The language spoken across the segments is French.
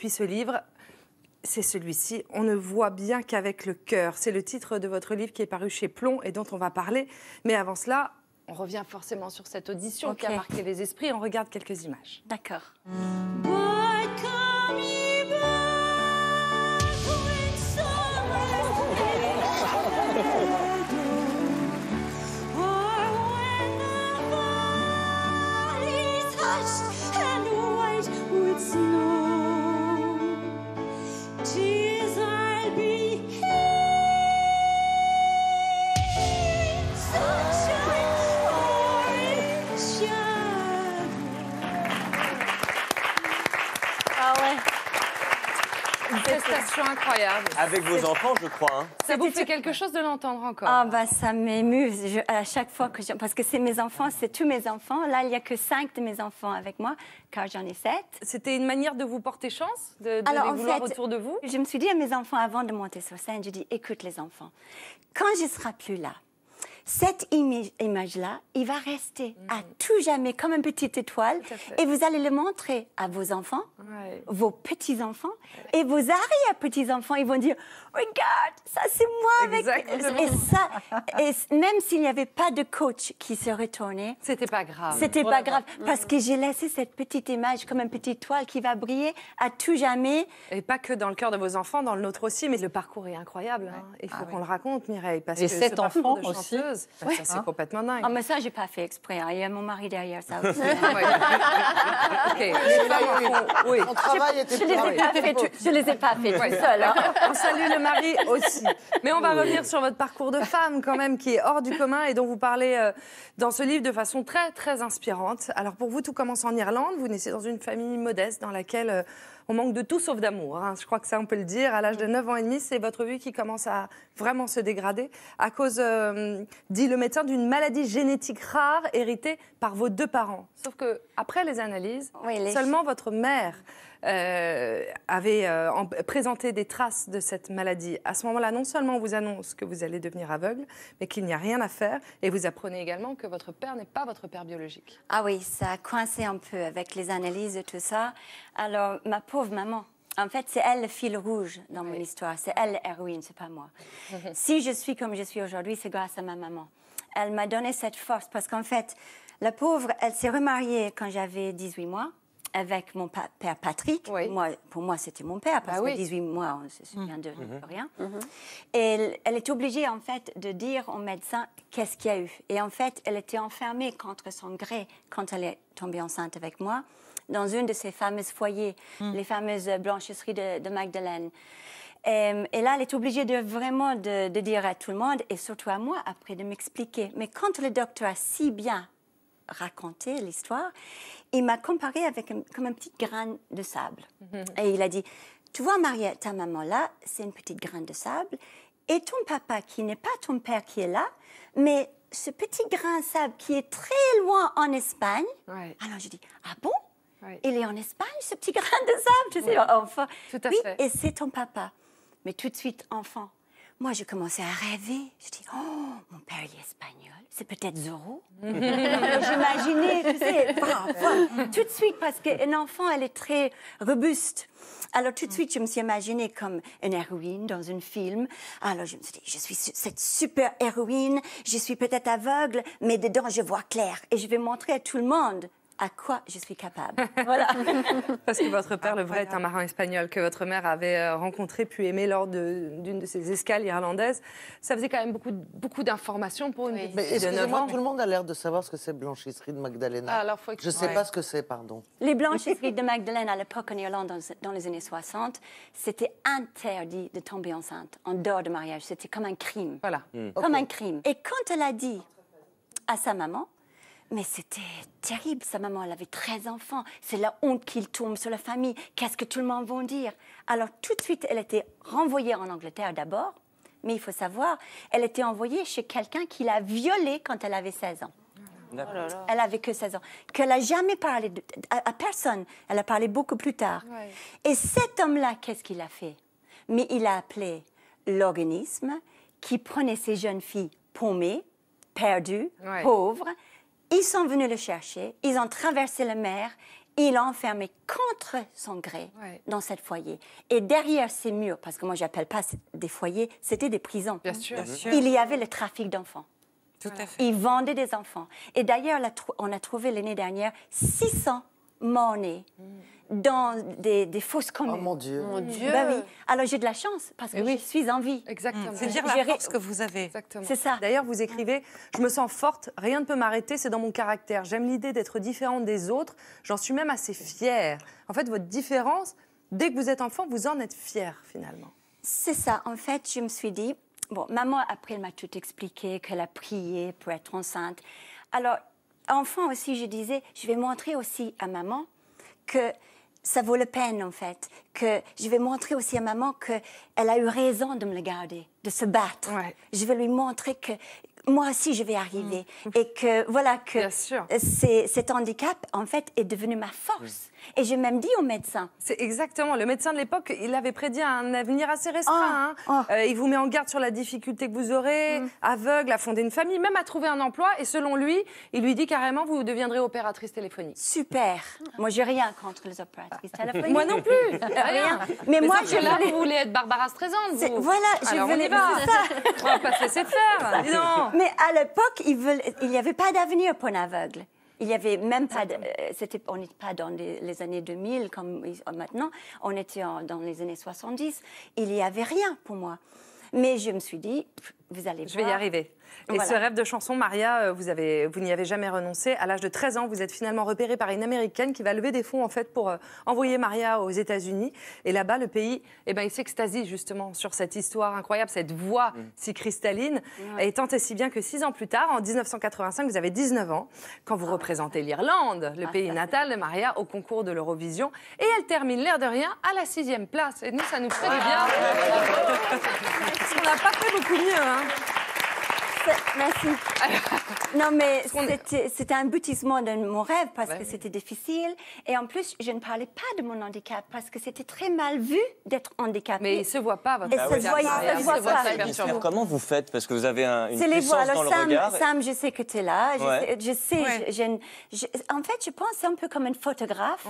puis ce livre, c'est celui-ci, On ne voit bien qu'avec le cœur. C'est le titre de votre livre qui est paru chez Plomb et dont on va parler. Mais avant cela, on revient forcément sur cette audition qui a marqué les esprits. On regarde quelques images. D'accord. C'est incroyable. Avec vos enfants, je crois. Hein. Ça vous fait quelque chose de l'entendre encore Ah bah ça m'émuse à chaque fois que parce que c'est mes enfants, c'est tous mes enfants. Là, il n'y a que cinq de mes enfants avec moi, car j'en ai sept. C'était une manière de vous porter chance, de, les vouloir autour de vous. Je me suis dit à mes enfants avant de monter sur scène, je dis écoute les enfants, quand je serai plus là cette image-là, il va rester à mm. tout jamais comme une petite étoile. Et vous allez le montrer à vos enfants, vos petits-enfants et vos arrière-petits-enfants. Ils vont dire Regarde, oh ça c'est moi avec. Et ça, et même s'il n'y avait pas de coach qui se retournait. C'était pas grave. C'était pas grave. Parce mm. que j'ai laissé cette petite image comme une petite étoile qui va briller à tout jamais. Et pas que dans le cœur de vos enfants, dans le nôtre aussi. Mais le parcours est incroyable. Hein. Il faut ah qu'on le raconte, Mireille. Parce et cet enfant aussi. Ça, c'est ah. complètement dingue. Ah, mais ça, j'ai pas fait exprès. Hein. Il y a mon mari derrière ça aussi. Mon travail je, les ai pas fait, tu, les ai pas fait tout seul. Hein. On salue le mari aussi. Mais on va revenir sur votre parcours de femme, quand même, qui est hors du commun et dont vous parlez euh, dans ce livre de façon très, très inspirante. Alors, pour vous, tout commence en Irlande. Vous naissez dans une famille modeste dans laquelle. Euh, on manque de tout sauf d'amour. Hein. Je crois que ça, on peut le dire. À l'âge de 9 ans et demi, c'est votre vue qui commence à vraiment se dégrader à cause, euh, dit le médecin, d'une maladie génétique rare héritée par vos deux parents. Sauf que après les analyses, seulement votre mère euh, avait euh, présenté des traces de cette maladie, à ce moment-là, non seulement on vous annonce que vous allez devenir aveugle, mais qu'il n'y a rien à faire, et vous apprenez également que votre père n'est pas votre père biologique. Ah oui, ça a coincé un peu avec les analyses et tout ça. Alors, ma pauvre maman, en fait, c'est elle le fil rouge dans mon histoire. C'est elle l'héroïne, c'est pas moi. si je suis comme je suis aujourd'hui, c'est grâce à ma maman. Elle m'a donné cette force parce qu'en fait, la pauvre, elle s'est remariée quand j'avais 18 mois avec mon père Patrick. Moi, pour moi, c'était mon père, parce 18 bah mois, on se souvient mhm. de mhm. rien. Mhm. Et elle, est obligée, en fait, de dire au médecin qu'est-ce qu'il y a eu. Et en fait, elle était enfermée contre son gré quand elle est tombée enceinte avec moi, dans une de ces fameuses foyers, les fameuses blanchisseries de, de Magdalene. Euh, et, là, elle est obligée de vraiment de, de dire à tout le monde, et surtout à moi après, de m'expliquer. Mais quand le docteur a si bien raconté l'histoire, il m'a comparé avec comme un petit grain de sable. Mhm. Et il a dit, tu vois, Maria, ta maman là, c'est une petite grain de sable. Et ton papa, qui n'est pas ton père qui est là, mais ce petit grain de sable qui est très loin en Espagne. Alors je dis, ah bon Il est en Espagne, ce petit grain de sable tu sais, Tout à fait. et c'est ton papa. Mais tout de suite, enfant, moi, j'ai commençais à rêver. Je dis, oh, mon père il est espagnol, c'est peut-être Zorro. J'imaginais, tu sais, tout de suite, parce qu'un enfant, elle est très robuste. Alors tout de suite, je me suis imaginée comme une héroïne dans un film. Alors je me suis dit, je suis cette super héroïne, je suis peut-être aveugle, mais dedans, je vois clair et je vais montrer à tout le monde à quoi je suis capable. Voilà. Parce que votre père, le vrai, est un marin espagnol que votre mère avait euh, rencontré puis aimé lors d'une de, ses escales irlandaises. Ça faisait quand même beaucoup, beaucoup d'informations pour une oui. Mais Excusez-moi, tout le monde a l'air de savoir ce que c'est blanchisserie de Magdalena. Ah, alors faut que... Je ne sais pas ce que c'est, pardon. Les blanchisseries de Magdalena à l'époque en Irlande, dans, les années 60, c'était interdit de tomber enceinte en dehors de mariage. C'était comme un crime. Voilà. Hmm. Comme un crime. Et quand elle a dit à sa maman, mais c'était terrible. Sa maman, elle avait 13 enfants. C'est la honte qu'il tombe sur la famille. Qu'est-ce que tout le monde va dire Alors tout de suite, elle a été renvoyée en Angleterre d'abord. Mais il faut savoir, elle était envoyée chez quelqu'un qui l'a violée quand elle avait 16 ans. Oh elle avait que 16 ans. Qu'elle n'a jamais parlé à, personne. Elle a parlé beaucoup plus tard. Et cet homme-là, qu'est-ce qu'il a fait Mais il a appelé l'organisme qui prenait ces jeunes filles paumées, perdues, pauvres, ils sont venus le chercher, ils ont traversé la mer, il l'ont enfermé contre son gré dans cette foyer. Et derrière ces murs, parce que moi j'appelle pas des foyers, c'était des prisons. Bien sûr. Il y avait le trafic d'enfants. Tout à fait. Ils vendaient des enfants. Et d'ailleurs, on a trouvé l'année dernière 600 morts nés dans des, des fausses communes. Oh mon Dieu. Bah Dieu. oui. Alors j'ai de la chance parce que je suis en vie. Exactement. C'est dire la force que vous avez. C'est ça. D'ailleurs, vous écrivez Je me sens forte, rien ne peut m'arrêter, c'est dans mon caractère. J'aime l'idée d'être différente des autres, j'en suis même assez fière. En fait, votre différence, dès que vous êtes enfant, vous en êtes fière finalement. C'est ça. En fait, je me suis dit Bon, maman, après, elle m'a tout expliqué, qu'elle a prié pour être enceinte. Alors, enfant aussi, je disais Je vais montrer aussi à maman que ça vaut la peine, en fait, que je vais montrer aussi à maman qu'elle a eu raison de me le garder, de se battre. Je vais lui montrer que moi aussi je vais arriver. Mm. Et que voilà que cet handicap en fait est devenu ma force. Mm. Et j'ai même dit au médecin. C'est exactement. Le médecin de l'époque, il avait prédit un avenir assez restreint. Ah, hein. ah. Euh, il vous met en garde sur la difficulté que vous aurez, mm. aveugle, à fonder une famille, même à trouver un emploi. Et selon lui, il lui dit carrément vous deviendrez opératrice téléphonique. Super. Moi j'ai rien contre les opératrices téléphoniques. moi non plus. rien. Mais, moi je là voulais... vous voulez être Barbara Streisand. Vous. Voilà, Alors, je voulais on y Ça. va pas se laisser faire. Non. Ah. mais à l'époque, il n'y avait pas d'avenir pour un aveugle. Il y avait même pas, de, euh, on n'était pas dans les, années 2000 comme maintenant, on était dans les années 70. Il n'y avait rien pour moi. Mais je me suis dit, vous allez Je vais y arriver. Et ce rêve de chanson, Maria, euh, vous, vous n'y avez jamais renoncé. À l'âge de 13 ans, vous êtes finalement repérée par une Américaine qui va lever des fonds en fait pour euh, envoyer Maria aux États-Unis. Et là-bas, le pays, eh ben, il s'extasie justement sur cette histoire incroyable, cette voix mm. si cristalline. Et tant et si bien que six ans plus tard, en 1985, vous avez 19 ans, quand vous ah représentez l'Irlande, le ah, pays natal de Maria, au concours de l'Eurovision. Et elle termine l'air de rien à la sixième place. Et nous, ça nous fait du ah. bien. On n'a pas fait beaucoup mieux. Hein. Merci. non, mais c'était un aboutissement de mon rêve parce bah que c'était difficile. Et en plus, je ne parlais pas de mon handicap parce que c'était très mal vu d'être handicapé. Mais il ne se voit pas, votre Et se ah, voit, pas. Comment vous faites Parce que vous avez un, une les voix. dans Sam, je sais que tu es là. Je sais. en fait, je pense un peu comme un photographe.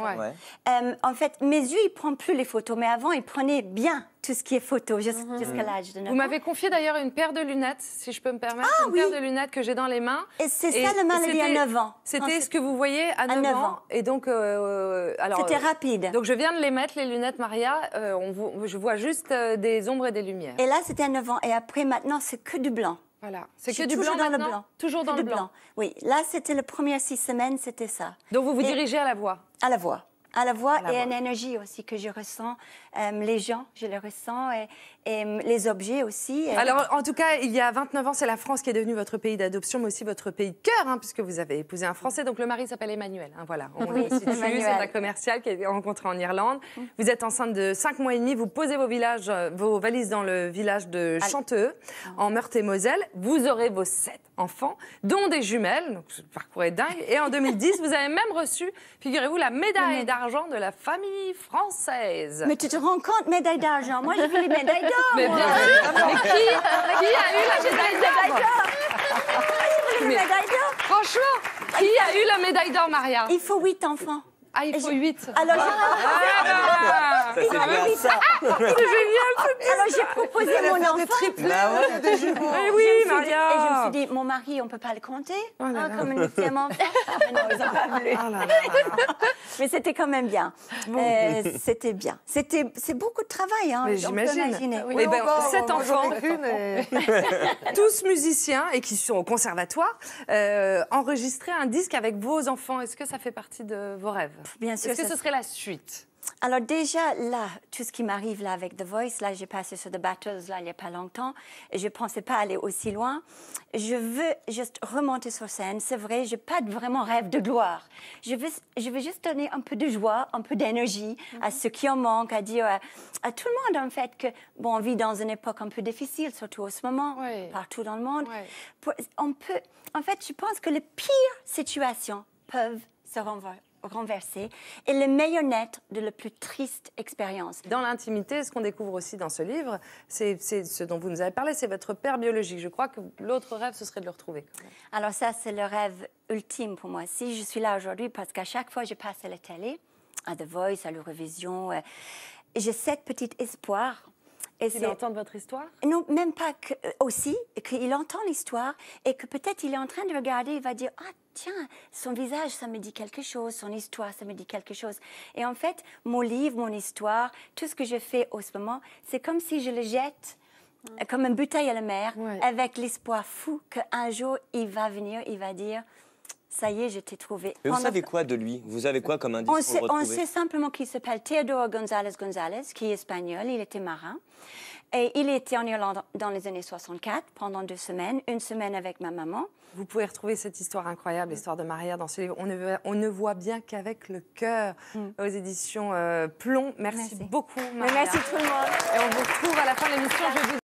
Euh, en fait, mes yeux, ils ne prennent plus les photos. Mais avant, ils prenaient bien tout ce qui est photo jusqu'à l'âge de 9 ans. Vous m'avez confié d'ailleurs une paire de lunettes, si je peux me permettre, ah, une paire de lunettes que j'ai dans les mains. Et c'est ça le mal à 9 ans. C'était ce que vous voyez à 9, à ans. Et donc, euh, alors. C'était rapide. Donc je viens de les mettre, les lunettes, Maria. Euh, on je vois juste euh, des ombres et des lumières. Et là, c'était à 9 ans. Et après, maintenant, c'est que du blanc. Voilà, c'est que du blanc dans maintenant. le blanc. Toujours dans le blanc. Oui, là c'était les premières six semaines, c'était ça. Donc vous vous dirigez à la voix. À la voix à la voix et à une aussi que je ressens. Euh, les gens, je les ressens. Et, les objets aussi. Euh, Alors, en tout cas, il y a 29 ans, c'est la France qui est devenue votre pays d'adoption, mais aussi votre pays de cœur, hein, puisque vous avez épousé un Français. Donc, le mari s'appelle Emmanuel. Hein, voilà, on oui, c'est un commercial qui a rencontré en Irlande. Vous êtes enceinte de 5 mois et demi. Vous posez vos, villages, euh, vos valises dans le village de Chanteux, en Meurthe-et-Moselle. Vous aurez vos 7 enfants, dont des jumelles. Donc, ce parcours est dingue. Et en 2010, vous avez même reçu, figurez-vous, la médaille d'argent de la famille française. Mais tu te rends compte, médaille d'argent Moi, j'ai vu les médailles mais bien ah, sûr qui, qui a eu la médaille d'or Franchement, qui a eu la médaille d'or, Maria Il faut huit enfants. Ah, il faut 8. Alors, j'ai... j'ai proposé mon enfant. Bah des triple. Eh oui, Maria. et je me suis dit, mon mari, on ne peut pas le compter. Oh hein, comme une fille ah, Mais non, ils oh Mais c'était quand même bien. Euh, c'était bien. c'est beaucoup de travail. Hein, J'imagine. Oui, 7 ben, sept enfants, tous musiciens et qui sont au conservatoire, euh, enregistrer un disque avec vos enfants, est-ce que ça fait partie de vos rêves Bien Est-ce que ce serait la suite alors déjà, là, tout ce qui m'arrive là avec The Voice, là, j'ai passé sur The Battles, là, il n'y a pas longtemps. Je ne pensais pas aller aussi loin. Je veux juste remonter sur scène. C'est vrai, je n'ai pas vraiment rêve de gloire. Je veux, je veux juste donner un peu de joie, un peu d'énergie à mhm. ceux qui en manquent, à dire euh, à, tout le monde, en fait, que, bon, on vit dans une époque un peu difficile, surtout en ce moment, partout dans le monde. on peut, en fait, je pense que les pires situations peuvent se renvoyer renversé et le meilleur naître de la plus triste expérience. Dans l'intimité, ce qu'on découvre aussi dans ce livre, c'est ce dont vous nous avez parlé, c'est votre père biologique. Je crois que l'autre rêve, ce serait de le retrouver. Alors ça, c'est le rêve ultime pour moi. Si je suis là aujourd'hui, parce qu'à chaque fois, je passe à la télé, à The Voice, à l'Eurovision, euh, j'ai cet petit espoir il entend votre histoire Non, même pas que, euh, aussi, qu'il entend l'histoire et que peut-être il est en train de regarder, il va dire Ah, tiens, son visage, ça me dit quelque chose, son histoire, ça me dit quelque chose. Et en fait, mon livre, mon histoire, tout ce que je fais au ce moment, c'est comme si je le jette euh, comme une bouteille à la mer avec l'espoir fou qu'un jour il va venir, il va dire ça y est, j'étais trouvée. trouvé. vous savez quoi de lui Vous avez quoi comme indice pour retrouver on sait simplement qu'il s'appelle Teodoro González González, qui est espagnol, il était marin. Et il était en Irlande dans les années 64 pendant deux semaines, une semaine avec ma maman. Vous pouvez retrouver cette histoire incroyable, l'histoire de Maria, dans ce livre. On ne, on ne voit bien qu'avec le cœur mm. aux éditions Plon. Euh, Plomb. Merci, merci. beaucoup, Maria. Merci tout le monde. Et on vous retrouve à la fin de l'émission.